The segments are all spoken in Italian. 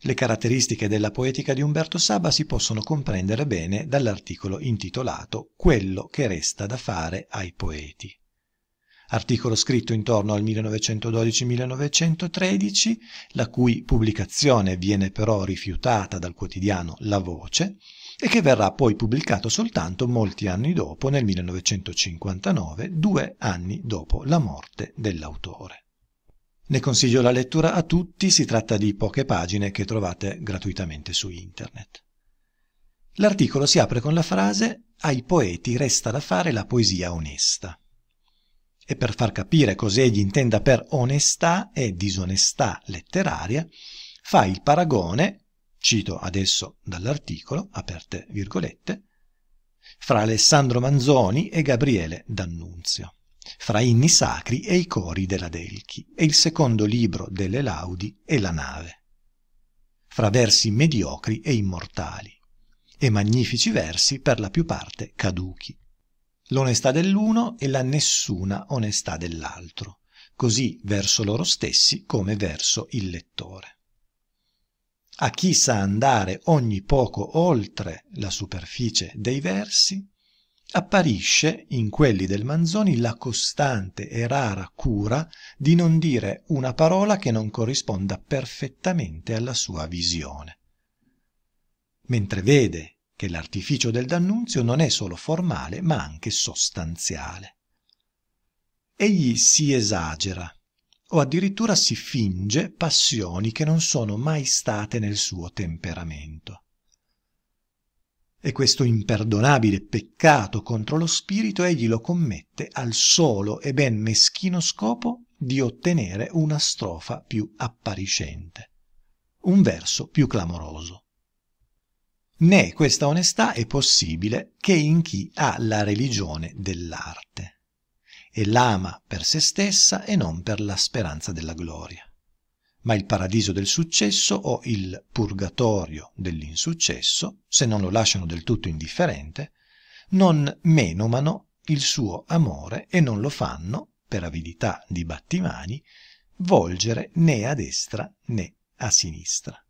Le caratteristiche della poetica di Umberto Saba si possono comprendere bene dall'articolo intitolato Quello che resta da fare ai poeti. Articolo scritto intorno al 1912-1913, la cui pubblicazione viene però rifiutata dal quotidiano La Voce e che verrà poi pubblicato soltanto molti anni dopo, nel 1959, due anni dopo la morte dell'autore. Ne consiglio la lettura a tutti, si tratta di poche pagine che trovate gratuitamente su internet. L'articolo si apre con la frase Ai poeti resta da fare la poesia onesta. E per far capire cos'egli intenda per onestà e disonestà letteraria, fa il paragone, cito adesso dall'articolo, aperte virgolette, fra Alessandro Manzoni e Gabriele D'Annunzio fra inni sacri e i cori della Delchi e il secondo libro delle Laudi e la nave, fra versi mediocri e immortali, e magnifici versi per la più parte caduchi. L'onestà dell'uno e la nessuna onestà dell'altro, così verso loro stessi come verso il lettore. A chi sa andare ogni poco oltre la superficie dei versi, apparisce in quelli del Manzoni la costante e rara cura di non dire una parola che non corrisponda perfettamente alla sua visione. Mentre vede che l'artificio del D'Annunzio non è solo formale ma anche sostanziale. Egli si esagera o addirittura si finge passioni che non sono mai state nel suo temperamento e questo imperdonabile peccato contro lo spirito egli lo commette al solo e ben meschino scopo di ottenere una strofa più appariscente, un verso più clamoroso. Né questa onestà è possibile che in chi ha la religione dell'arte e l'ama per se stessa e non per la speranza della gloria ma il paradiso del successo o il purgatorio dell'insuccesso, se non lo lasciano del tutto indifferente, non menomano il suo amore e non lo fanno, per avidità di battimani, volgere né a destra né a sinistra.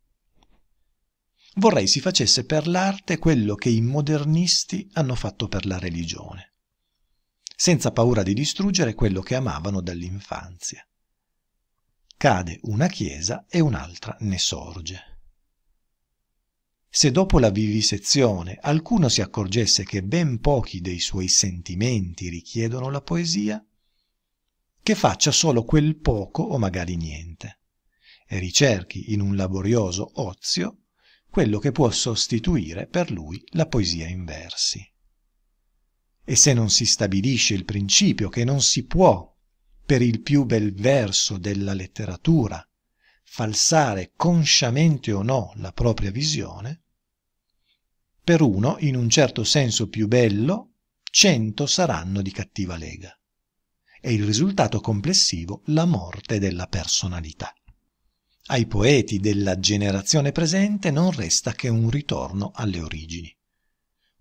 Vorrei si facesse per l'arte quello che i modernisti hanno fatto per la religione, senza paura di distruggere quello che amavano dall'infanzia cade una chiesa e un'altra ne sorge. Se dopo la vivisezione alcuno si accorgesse che ben pochi dei suoi sentimenti richiedono la poesia, che faccia solo quel poco o magari niente, e ricerchi in un laborioso ozio quello che può sostituire per lui la poesia in versi. E se non si stabilisce il principio che non si può per il più bel verso della letteratura, falsare consciamente o no la propria visione, per uno, in un certo senso più bello, cento saranno di cattiva lega. E il risultato complessivo la morte della personalità. Ai poeti della generazione presente non resta che un ritorno alle origini,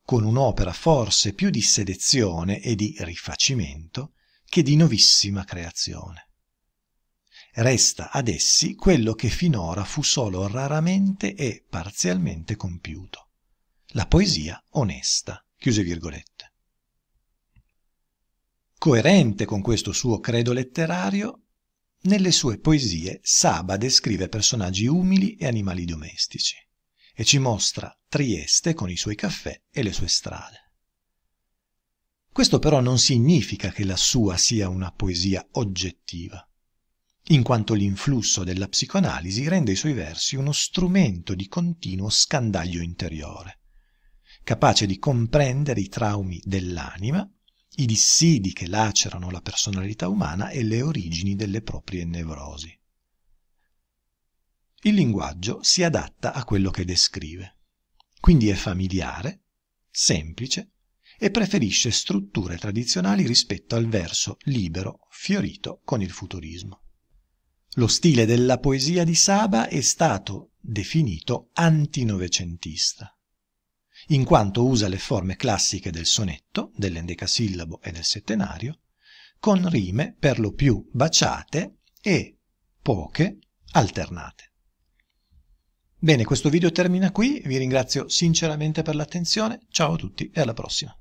con un'opera forse più di sedezione e di rifacimento che di nuovissima creazione. Resta ad essi quello che finora fu solo raramente e parzialmente compiuto, la poesia onesta, chiuse virgolette. Coerente con questo suo credo letterario, nelle sue poesie Saba descrive personaggi umili e animali domestici e ci mostra Trieste con i suoi caffè e le sue strade. Questo però non significa che la sua sia una poesia oggettiva, in quanto l'influsso della psicoanalisi rende i suoi versi uno strumento di continuo scandaglio interiore, capace di comprendere i traumi dell'anima, i dissidi che lacerano la personalità umana e le origini delle proprie nevrosi. Il linguaggio si adatta a quello che descrive, quindi è familiare, semplice e preferisce strutture tradizionali rispetto al verso libero, fiorito con il futurismo. Lo stile della poesia di Saba è stato definito antinovecentista, in quanto usa le forme classiche del sonetto, dell'endecasillabo e del settenario, con rime per lo più baciate e poche alternate. Bene, questo video termina qui, vi ringrazio sinceramente per l'attenzione, ciao a tutti e alla prossima.